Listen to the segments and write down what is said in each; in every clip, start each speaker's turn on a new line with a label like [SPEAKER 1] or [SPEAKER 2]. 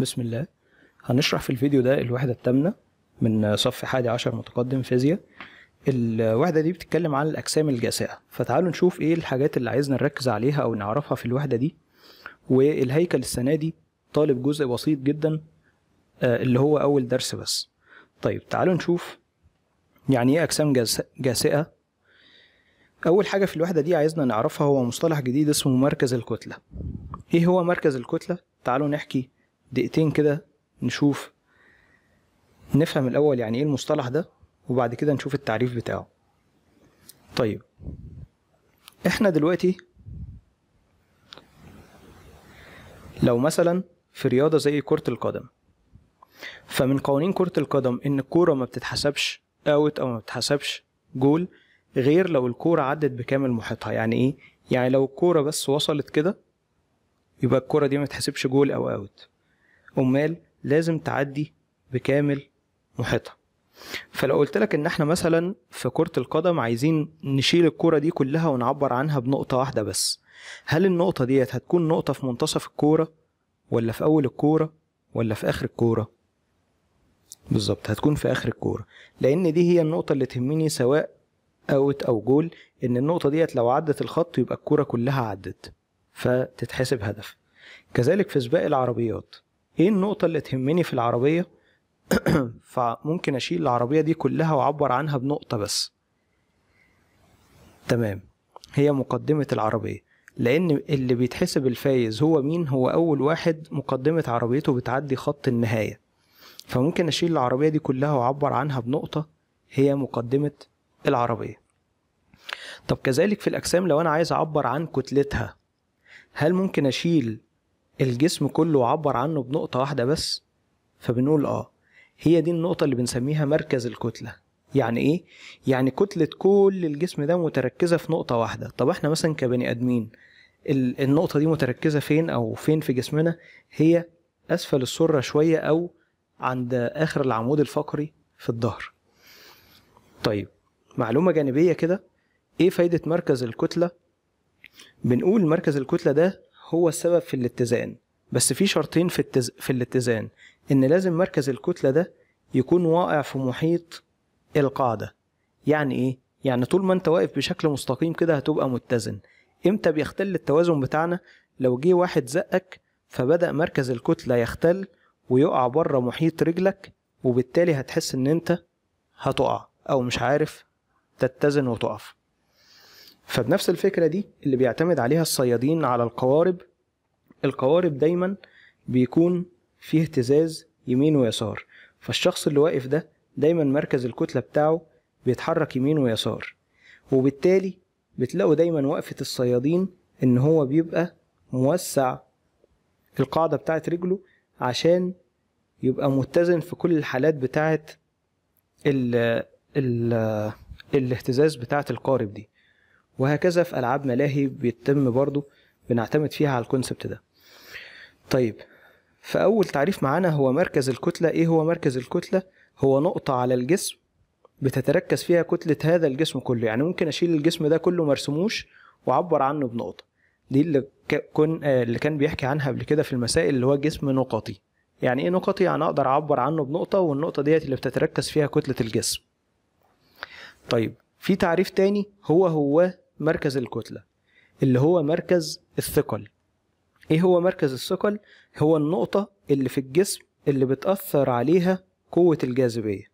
[SPEAKER 1] بسم الله هنشرح في الفيديو ده الوحدة التامنة من صف حادي عشر متقدم فيزياء الوحدة دي بتتكلم عن الأجسام الجاسئة فتعالوا نشوف إيه الحاجات اللي عايزنا نركز عليها أو نعرفها في الوحدة دي والهيكل السنة دي طالب جزء بسيط جدا آه، اللي هو أول درس بس طيب تعالوا نشوف يعني إيه أجسام جاسئة أول حاجة في الوحدة دي عايزنا نعرفها هو مصطلح جديد اسمه مركز الكتلة إيه هو مركز الكتلة؟ تعالوا نحكي دقيقتين كده نشوف نفهم الأول يعني إيه المصطلح ده وبعد كده نشوف التعريف بتاعه طيب إحنا دلوقتي لو مثلا في رياضة زي كرة القدم فمن قوانين كرة القدم إن الكورة ما بتتحسبش اوت أو ما بتتحسبش جول غير لو الكورة عدت بكامل محيطها يعني إيه؟ يعني لو الكورة بس وصلت كده يبقى الكورة دي ما تحسبش جول أو اوت امال لازم تعدي بكامل محيطها فلو قلت لك ان احنا مثلا في كرة القدم عايزين نشيل الكرة دي كلها ونعبر عنها بنقطة واحدة بس هل النقطة ديت هتكون نقطة في منتصف الكورة ولا في اول الكورة ولا في اخر الكورة بالظبط هتكون في اخر الكورة لان دي هي النقطة اللي تهمني سواء اوت او جول ان النقطة ديت لو عدت الخط يبقى الكورة كلها عدت فتتحسب هدف كذلك في سباق العربيات ايه النقطه اللي تهمني في العربيه فممكن اشيل العربيه دي كلها واعبر عنها بنقطه بس تمام هي مقدمه العربيه لان اللي بيتحسب الفايز هو مين هو اول واحد مقدمه عربيته بتعدي خط النهايه فممكن اشيل العربيه دي كلها واعبر عنها بنقطه هي مقدمه العربيه طب كذلك في الاجسام لو انا عايز اعبر عن كتلتها هل ممكن اشيل الجسم كله عبر عنه بنقطة واحدة بس فبنقول اه هي دي النقطة اللي بنسميها مركز الكتلة يعني ايه؟ يعني كتلة كل الجسم ده متركزة في نقطة واحدة طب احنا مثلا كبني ادمين النقطة دي متركزة فين او فين في جسمنا هي اسفل السرة شوية او عند اخر العمود الفقري في الظهر طيب معلومة جانبية كده ايه فايدة مركز الكتلة بنقول مركز الكتلة ده هو السبب في الاتزان بس في شرطين في, التز... في الاتزان ان لازم مركز الكتلة ده يكون واقع في محيط القاعدة يعني ايه؟ يعني طول ما انت واقف بشكل مستقيم كده هتبقى متزن امتى بيختل التوازن بتاعنا لو جه واحد زقك فبدأ مركز الكتلة يختل ويقع بره محيط رجلك وبالتالي هتحس ان انت هتقع او مش عارف تتزن وتقف فبنفس الفكره دي اللي بيعتمد عليها الصيادين على القوارب القوارب دايما بيكون فيه اهتزاز يمين ويسار فالشخص اللي واقف ده دايما مركز الكتله بتاعه بيتحرك يمين ويسار وبالتالي بتلاقوا دايما وقفه الصيادين ان هو بيبقى موسع القاعده بتاعه رجله عشان يبقى متزن في كل الحالات بتاعه ال الاهتزاز بتاعه القارب دي وهكذا في ألعاب ملاهي بيتم برضو بنعتمد فيها على الكونسبت ده طيب فأول تعريف معانا هو مركز الكتلة إيه هو مركز الكتلة؟ هو نقطة على الجسم بتتركز فيها كتلة هذا الجسم كله يعني ممكن أشيل الجسم ده كله مرسموش وأعبر عنه بنقطة دي اللي كان آه، اللي كان بيحكي عنها قبل كده في المسائل اللي هو جسم نقطي يعني ايه نقطي يعني اقدر اعبر عنه بنقطه والنقطه ديت اللي بتتركز فيها كتله الجسم طيب في تعريف تاني هو هو مركز الكتلة اللي هو مركز الثقل ايه هو مركز الثقل هو النقطة اللي في الجسم اللي بتأثر عليها قوة الجاذبية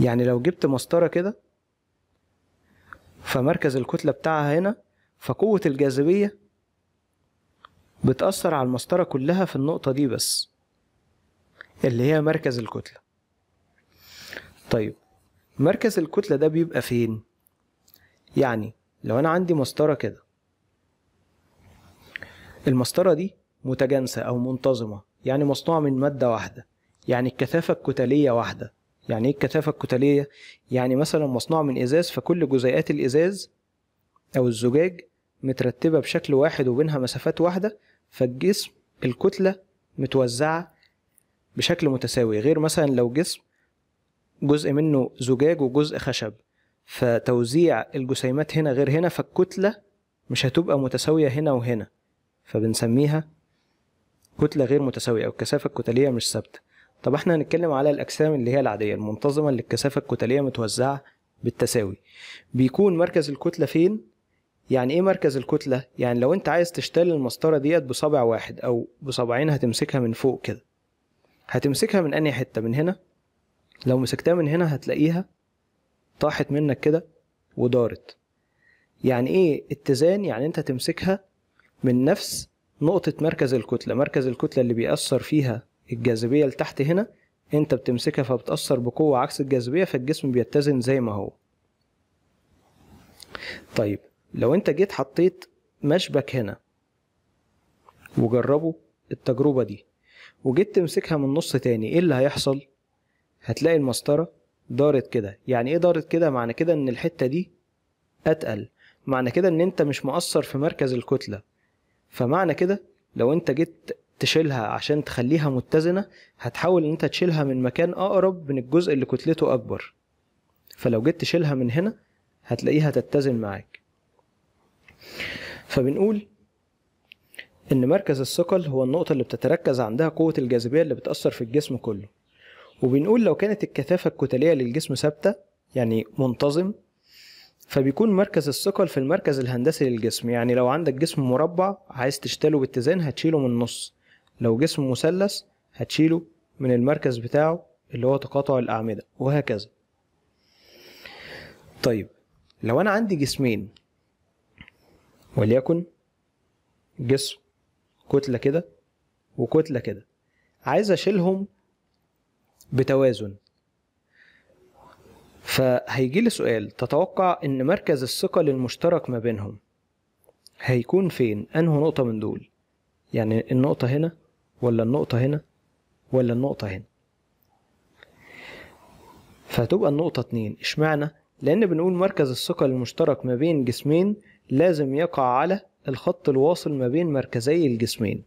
[SPEAKER 1] يعني لو جبت مسطرة كده فمركز الكتلة بتاعها هنا فقوة الجاذبية بتأثر على المسطرة كلها في النقطة دي بس اللي هي مركز الكتلة طيب مركز الكتلة ده بيبقى فين؟ يعني لو أنا عندي مسطرة كده المسطرة دي متجانسة أو منتظمة يعني مصنوعة من مادة واحدة يعني الكثافة الكتلية واحدة يعني ايه الكثافة الكتلية؟ يعني مثلا مصنوعة من إزاز فكل جزيئات الإزاز أو الزجاج مترتبة بشكل واحد وبينها مسافات واحدة فالجسم الكتلة متوزعة بشكل متساوي غير مثلا لو جسم جزء منه زجاج وجزء خشب فتوزيع الجسيمات هنا غير هنا فالكتلة مش هتبقى متساوية هنا وهنا فبنسميها كتلة غير متساوية أو الكثافة الكتلية مش ثابتة طب احنا هنتكلم على الأجسام اللي هي العادية المنتظمة اللي الكثافة الكتلية متوزعة بالتساوي بيكون مركز الكتلة فين؟ يعني ايه مركز الكتلة؟ يعني لو انت عايز تشتل المسطرة ديت بصابع واحد أو بصابعين هتمسكها من فوق كده هتمسكها من أنهي حتة؟ من هنا؟ لو مسكتها من هنا هتلاقيها طاحت منك كده ودارت يعني ايه اتزان يعني انت تمسكها من نفس نقطة مركز الكتلة مركز الكتلة اللي بيأثر فيها الجاذبية لتحت هنا انت بتمسكها فبتأثر بقوة عكس الجاذبية فالجسم بيتزن زي ما هو طيب لو انت جيت حطيت مشبك هنا وجربوا التجربة دي وجيت تمسكها من نص تاني ايه اللي هيحصل هتلاقي المسطرة دارت كده يعني ايه دارت كده معنى كده ان الحتة دي اتقل معنى كده ان انت مش مؤثر في مركز الكتلة فمعنى كده لو انت جيت تشيلها عشان تخليها متزنة هتحاول ان انت تشيلها من مكان اقرب من الجزء اللي كتلته اكبر فلو جيت تشيلها من هنا هتلاقيها تتزن معاك فبنقول ان مركز الثقل هو النقطة اللي بتتركز عندها قوة الجاذبية اللي بتأثر في الجسم كله وبنقول لو كانت الكثافة الكتلية للجسم ثابتة يعني منتظم فبيكون مركز الثقل في المركز الهندسي للجسم يعني لو عندك جسم مربع عايز تشتله باتزان هتشيله من النص لو جسم مثلث هتشيله من المركز بتاعه اللي هو تقاطع الأعمدة وهكذا طيب لو أنا عندي جسمين وليكن جسم كتلة كده وكتلة كده عايز أشيلهم بتوازن فهيجي لي سؤال تتوقع ان مركز الثقل المشترك ما بينهم هيكون فين انه نقطة من دول يعني النقطة هنا ولا النقطة هنا ولا النقطة هنا فهتبقى النقطة اتنين اشمعنى لان بنقول مركز الثقل المشترك ما بين جسمين لازم يقع على الخط الواصل ما بين مركزي الجسمين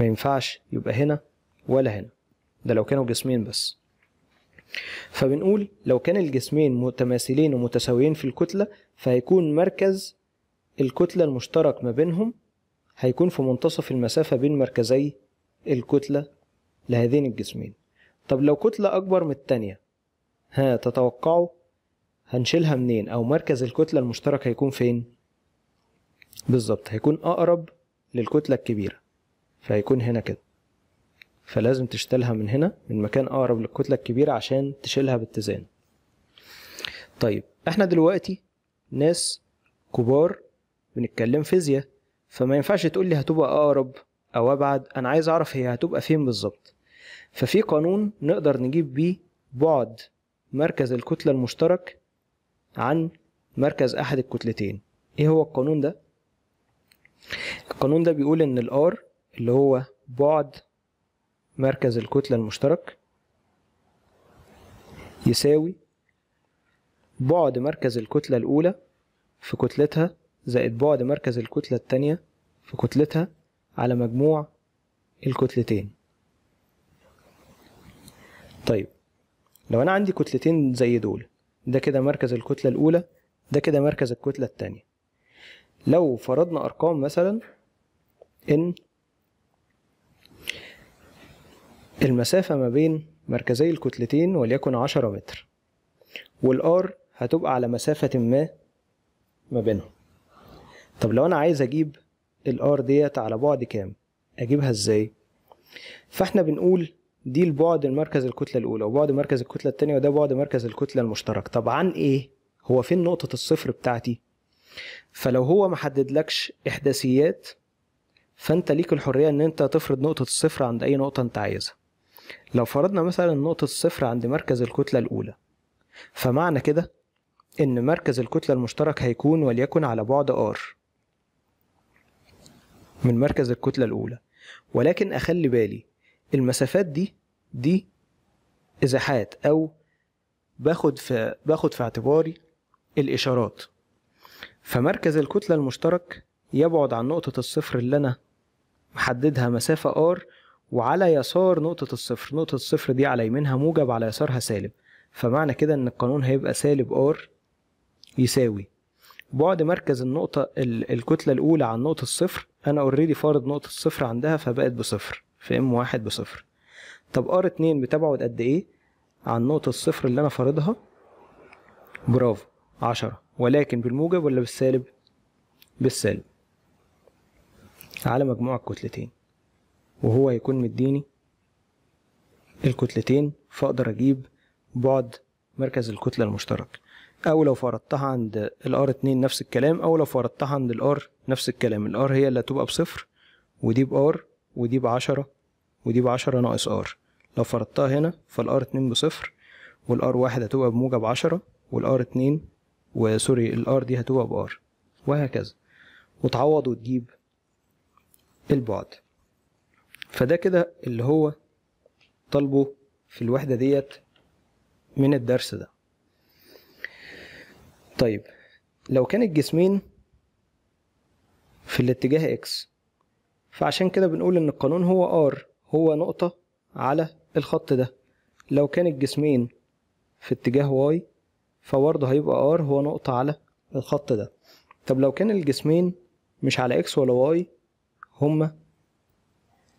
[SPEAKER 1] ما ينفعش يبقى هنا ولا هنا ده لو كانوا جسمين بس فبنقول لو كان الجسمين متماثلين ومتساويين في الكتلة فهيكون مركز الكتلة المشترك ما بينهم هيكون في منتصف المسافة بين مركزي الكتلة لهذين الجسمين طب لو كتلة أكبر من التانية ها تتوقعوا هنشيلها منين أو مركز الكتلة المشترك هيكون فين بالظبط هيكون أقرب للكتلة الكبيرة فهيكون هنا كده فلازم تشتلها من هنا من مكان اقرب للكتله الكبيره عشان تشيلها باتزان طيب احنا دلوقتي ناس كبار بنتكلم فيزياء فما ينفعش تقول لي هتبقى اقرب او ابعد انا عايز اعرف هي هتبقى فين بالظبط ففي قانون نقدر نجيب بيه بعد مركز الكتله المشترك عن مركز احد الكتلتين ايه هو القانون ده القانون ده بيقول ان الار اللي هو بعد مركز الكتلة المشترك يساوي بعد مركز الكتلة الأولى في كتلتها زائد بعد مركز الكتلة التانية في كتلتها على مجموع الكتلتين طيب لو أنا عندي كتلتين زي دول ده كده مركز الكتلة الأولى ده كده مركز الكتلة التانية لو فرضنا أرقام مثلا إن المسافة ما بين مركزي الكتلتين وليكن عشرة متر والار هتبقى على مسافة ما ما بينهم طب لو أنا عايز أجيب الار ديت على بعد كام أجيبها إزاي فإحنا بنقول دي البعد المركز الكتلة الأولى وبعد مركز الكتلة التانية وده بعد مركز الكتلة المشترك طب عن إيه هو فين نقطة الصفر بتاعتي فلو هو لكش إحداثيات فأنت ليك الحرية إن أنت تفرض نقطة الصفر عند أي نقطة أنت عايزها لو فرضنا مثلا نقطة الصفر عند مركز الكتلة الأولى فمعنى كده إن مركز الكتلة المشترك هيكون وليكن على بعد R من مركز الكتلة الأولى ولكن أخلي بالي المسافات دي دي إزاحات أو باخد في باخد في اعتباري الإشارات فمركز الكتلة المشترك يبعد عن نقطة الصفر اللي أنا محددها مسافة R وعلى يسار نقطة الصفر نقطة الصفر دي على يمينها موجب على يسارها سالب فمعنى كده ان القانون هيبقى سالب r يساوي بعد مركز النقطة الكتلة الأولى عن نقطة الصفر أنا أوريدي فارض نقطة الصفر عندها فبقت بصفر في m واحد بصفر طب r اتنين بتبعد قد إيه عن نقطة الصفر اللي أنا فارضها برافو عشرة ولكن بالموجب ولا بالسالب بالسالب على مجموع الكتلتين وهو يكون مديني الكتلتين فاقدر اجيب بعد مركز الكتلة المشترك او لو فرضتها عند الار اتنين نفس الكلام او لو فرضتها عند الار نفس الكلام الار هي اللي هتبقى بصفر ودي بار ودي بعشرة ودي بعشرة ناقص ار لو فرضتها هنا فالار اتنين بصفر والار واحد هتبقى بموجب عشرة والار اتنين وسوري الار دي هتبقى بار وهكذا وتعوض وتجيب البعد فده كده اللي هو طالبه في الوحدة ديت من الدرس ده طيب لو كان الجسمين في الاتجاه اكس فعشان كده بنقول ان القانون هو ار هو نقطة على الخط ده لو كان الجسمين في اتجاه واي فبرضه هيبقى ار هو نقطة على الخط ده طب لو كان الجسمين مش على اكس ولا واي هما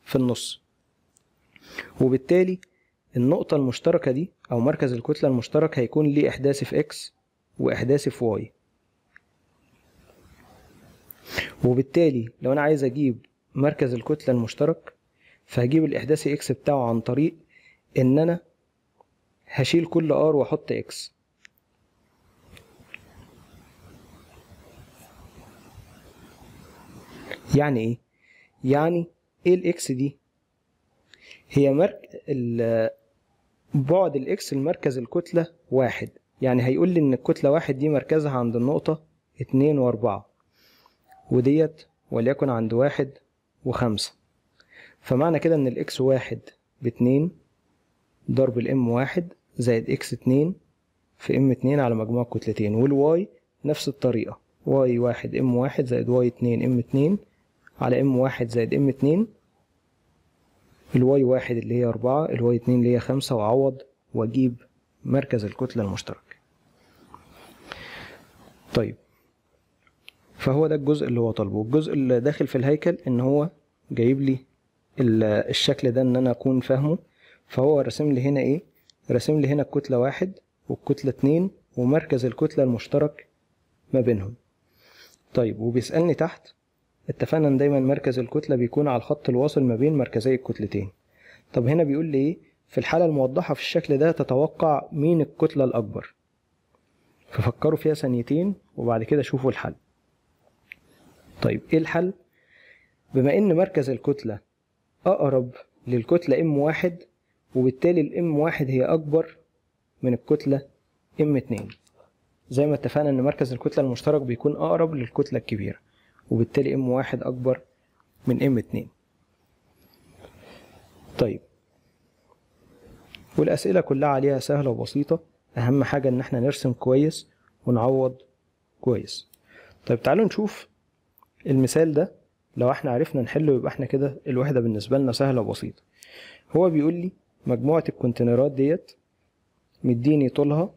[SPEAKER 1] في النص وبالتالي النقطة المشتركة دي أو مركز الكتلة المشترك هيكون ليه إحداث في إكس وإحداث في واي وبالتالي لو أنا عايز أجيب مركز الكتلة المشترك فهجيب الإحداث إكس بتاعه عن طريق إن أنا هشيل كل ار وأحط إكس يعني إيه؟ يعني ايه الاكس دي هي مرك... بعد الاكس لمركز الكتلة واحد يعني هيقول لي ان الكتلة واحد دي مركزها عند النقطة اتنين واربعة وديت وليكن عند واحد وخمسة فمعنى كده ان الاكس واحد باتنين ضرب الام واحد زائد اكس اتنين في ام اتنين على مجموع الكتلتين والواي نفس الطريقة واي واحد ام واحد زائد واي اتنين ام اتنين على ام واحد زائد ام اتنين الواي واحد اللي هي أربعة الواي اتنين اللي هي خمسة وأعوض وأجيب مركز الكتلة المشترك طيب فهو ده الجزء اللي هو طالبه الجزء اللي داخل في الهيكل ان هو جايب لي الشكل ده ان انا اكون فاهمه فهو رسم لي هنا ايه رسم لي هنا الكتلة واحد والكتلة اتنين ومركز الكتلة المشترك ما بينهم طيب وبيسألني تحت اتفقنا ان دايما مركز الكتلة بيكون على الخط الواصل ما بين مركزي الكتلتين طب هنا بيقول لي ايه في الحالة الموضحة في الشكل ده تتوقع مين الكتلة الأكبر ففكروا فيها ثانيتين وبعد كده شوفوا الحل طيب ايه الحل بما ان مركز الكتلة أقرب للكتلة ام واحد وبالتالي الام واحد هي أكبر من الكتلة ام اتنين زي ما اتفقنا ان مركز الكتلة المشترك بيكون أقرب للكتلة الكبيرة وبالتالي ام واحد اكبر من ام اتنين طيب والاسئله كلها عليها سهله وبسيطه اهم حاجه ان احنا نرسم كويس ونعوض كويس طيب تعالوا نشوف المثال ده لو احنا عرفنا نحله يبقى احنا كده الوحده بالنسبه لنا سهله وبسيطه هو بيقول لي مجموعه الكونتينرات ديت مديني طولها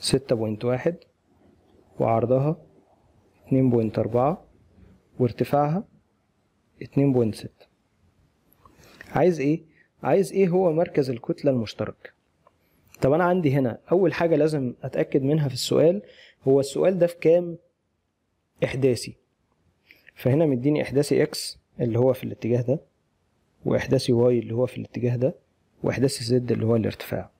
[SPEAKER 1] ستة بوينت واحد وعرضها 2.4 وارتفاعها 2.6 عايز ايه؟ عايز ايه هو مركز الكتلة المشترك طب انا عندي هنا اول حاجة لازم اتأكد منها في السؤال هو السؤال ده في كام احداثي فهنا مديني احداثي اكس اللي هو في الاتجاه ده واحداثي واي اللي هو في الاتجاه ده واحداثي زد اللي هو الارتفاع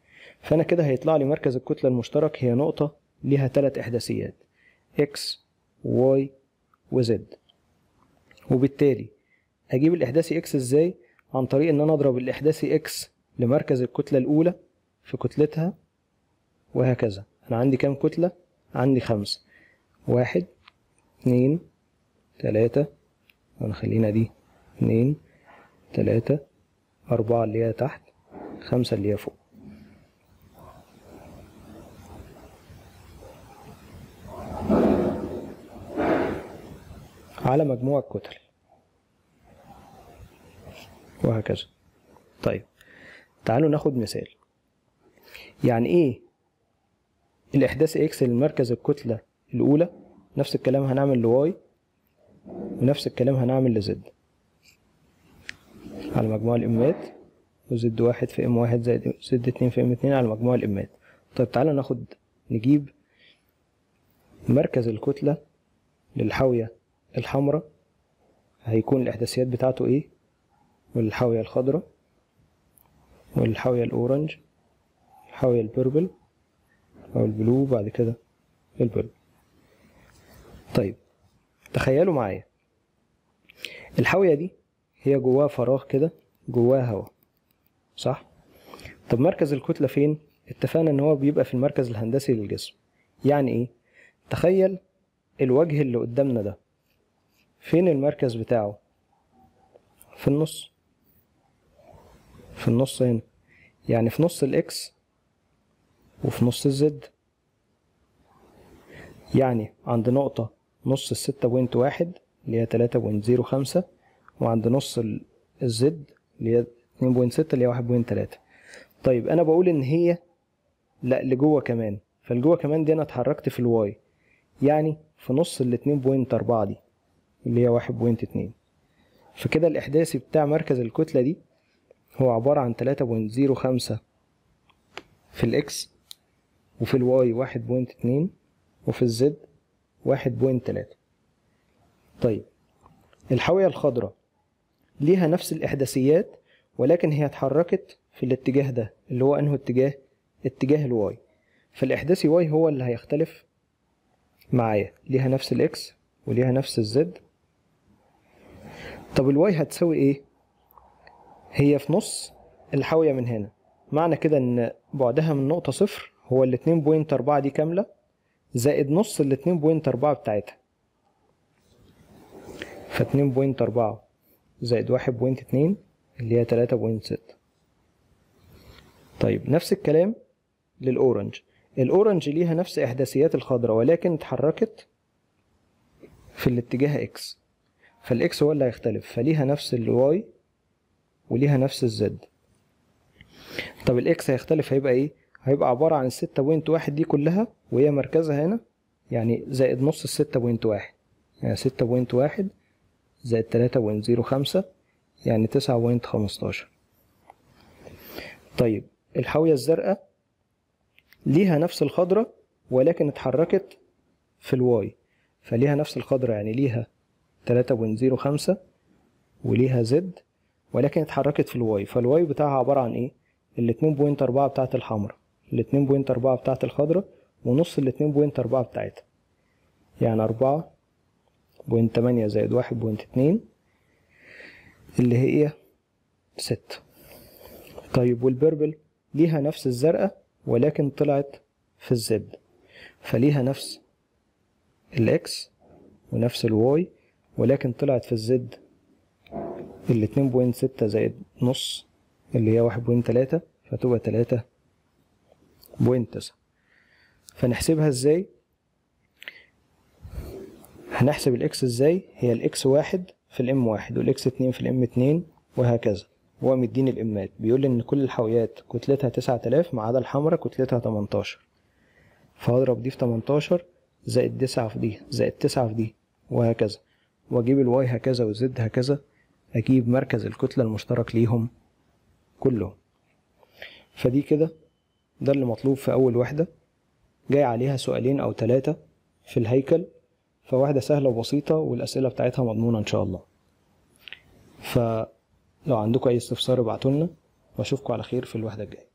[SPEAKER 1] فانا كده هيطلع لي مركز الكتلة المشترك هي نقطة ليها ثلاث احداثيات اكس واي وزد وبالتالي اجيب الاحداثي اكس ازاي عن طريق ان انا اضرب الاحداثي اكس لمركز الكتله الاولى في كتلتها وهكذا انا عندي كام كتله عندي خمسه واحد اتنين تلاته انا خلينا دي اتنين تلاته اربعه اللي هي تحت خمسه اللي هي فوق على مجموع الكتل وهكذا طيب تعالوا ناخد مثال يعني ايه الاحداث اكس لمركز الكتلة الاولى نفس الكلام هنعمل لواي ونفس الكلام هنعمل لزد على مجموع الامات وزد واحد في ام واحد زائد زد اتنين في ام اتنين على مجموع الامات طيب تعالوا ناخد نجيب مركز الكتلة للحاوية الحمراء هيكون الاحداثيات بتاعته ايه والحاوية الخضراء والحاوية الاورنج الحاوية البيربل او البلو بعد كده البيربل طيب تخيلوا معايا الحاوية دي هي جواها فراغ كده جواها هواء صح طب مركز الكتلة فين اتفقنا ان هو بيبقى في المركز الهندسي للجسم يعني ايه تخيل الوجه اللي قدامنا ده فين المركز بتاعه في النص في النص هنا يعني في نص الاكس وفي نص الزد يعني عند نقطة نص الستة بوينت واحد اللي هي تلاتة بوينت زيرو خمسة وعند نص الزد اللي هي اتنين بوينت ستة اللي هي واحد بوينت تلاتة طيب أنا بقول إن هي لأ لجوه كمان فالجوه كمان دي أنا اتحركت في الواي يعني في نص الاتنين بوينت أربعة دي اللي هي واحد بوينت اتنين فكده الإحداثي بتاع مركز الكتلة دي هو عبارة عن تلاتة بوينت زيرو خمسة في الإكس وفي الواي واحد بوينت اتنين وفي الزد واحد بوينت تلاتة طيب الحاوية الخضراء ليها نفس الإحداثيات ولكن هي اتحركت في الاتجاه ده اللي هو أنه اتجاه اتجاه الواي فالإحداثي واي هو اللي هيختلف معايا ليها نفس الإكس وليها نفس الزد طب الواي هتساوي ايه هي في نص الحاوية من هنا معنى كده ان بعدها من نقطة صفر هو ال 2.4 دي كاملة زائد نص ال 2.4 بتاعتها ف 2.4 زائد 1.2 اللي هي 3.6 طيب نفس الكلام للأورنج الأورنج ليها نفس إحداثيات الخضراء ولكن اتحركت في الاتجاه إكس فالاكس هو اللي هيختلف فليها نفس الواي وليها نفس الزد طب الاكس هيختلف هيبقى ايه هيبقى عبارة عن الستة بوينت واحد دي كلها وهي مركزها هنا يعني زائد نص الستة بوينت واحد يعني ستة بوينت واحد زائد تلاتة بوينت زيرو خمسة يعني تسعة بوينت خمستاشر طيب الحاوية الزرقاء ليها نفس الخضرة ولكن اتحركت في الواي فليها نفس الخضرة يعني ليها 3.05 وليها زد ولكن اتحركت في الواي فالواي بتاعها عبارة عن ايه ال 2.4 بتاعت الحمراء ال 2.4 بتاعت الخضراء ونص ال 2.4 بتاعتها يعني 4.8 زائد 1.2 اللي هي 6 إيه؟ طيب والبربل ليها نفس الزرقاء ولكن طلعت في الزد فليها نفس الاكس ونفس الواي ولكن طلعت في الزد الاتنين بوينت ستة زائد نص اللي هي واحد بوينت تلاتة فتبقى تلاتة بوينت تسعة فنحسبها ازاي هنحسب الاكس ازاي هي الاكس واحد في الام واحد والاكس اتنين في الام اتنين وهكذا هو مديني الامات بيقول ان كل الحاويات كتلتها تسعة آلاف ما عدا الحمرة كتلتها تمنتاشر فهضرب دي في تمنتاشر زائد تسعة في دي زائد تسعة في دي وهكذا واجيب الواي هكذا والزد هكذا اجيب مركز الكتلة المشترك ليهم كلهم فدي كده ده اللي مطلوب في اول وحدة جاي عليها سؤالين او ثلاثة في الهيكل فواحدة سهلة وبسيطة والاسئلة بتاعتها مضمونة ان شاء الله فلو عندكم اي استفسار ابعتولنا واشوفكم على خير في الوحدة الجاية